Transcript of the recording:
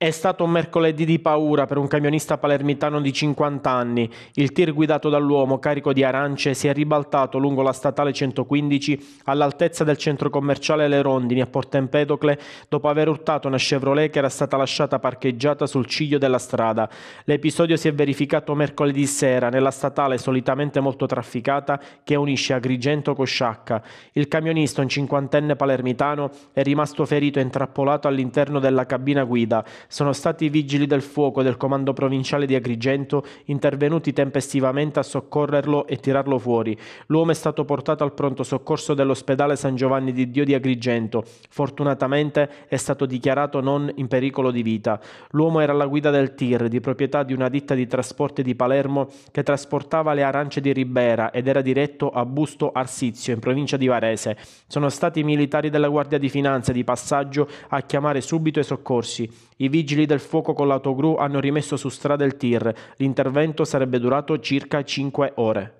È stato un mercoledì di paura per un camionista palermitano di 50 anni. Il tir guidato dall'uomo, carico di arance, si è ribaltato lungo la statale 115 all'altezza del centro commerciale Le Rondini a Porto Empedocle dopo aver urtato una Chevrolet che era stata lasciata parcheggiata sul ciglio della strada. L'episodio si è verificato mercoledì sera nella statale solitamente molto trafficata che unisce Agrigento con Sciacca. Il camionista, un cinquantenne palermitano, è rimasto ferito e intrappolato all'interno della cabina guida sono stati i vigili del fuoco del comando provinciale di Agrigento intervenuti tempestivamente a soccorrerlo e tirarlo fuori. L'uomo è stato portato al pronto soccorso dell'ospedale San Giovanni di Dio di Agrigento. Fortunatamente è stato dichiarato non in pericolo di vita. L'uomo era alla guida del TIR, di proprietà di una ditta di trasporti di Palermo che trasportava le arance di Ribera ed era diretto a Busto Arsizio, in provincia di Varese. Sono stati i militari della Guardia di Finanza di passaggio a chiamare subito i soccorsi. I vigili del fuoco con l'autogru hanno rimesso su strada il tir. L'intervento sarebbe durato circa 5 ore.